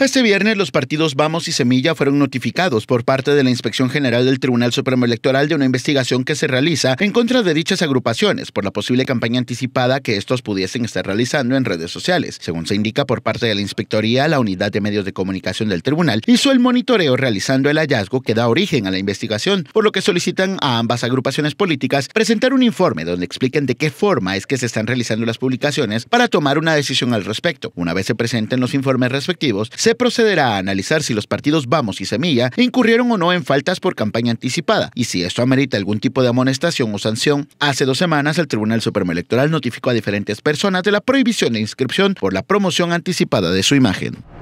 Este viernes los partidos Vamos y Semilla fueron notificados por parte de la Inspección General del Tribunal Supremo Electoral de una investigación que se realiza en contra de dichas agrupaciones por la posible campaña anticipada que estos pudiesen estar realizando en redes sociales. Según se indica por parte de la Inspectoría, la Unidad de Medios de Comunicación del Tribunal hizo el monitoreo realizando el hallazgo que da origen a la investigación, por lo que solicitan a ambas agrupaciones políticas presentar un informe donde expliquen de qué forma es que se están realizando las publicaciones para tomar una decisión al respecto. Una vez se presenten los informes respectivos, se procederá a analizar si los partidos Vamos y Semilla incurrieron o no en faltas por campaña anticipada y si esto amerita algún tipo de amonestación o sanción. Hace dos semanas el Tribunal Supremo Electoral notificó a diferentes personas de la prohibición de inscripción por la promoción anticipada de su imagen.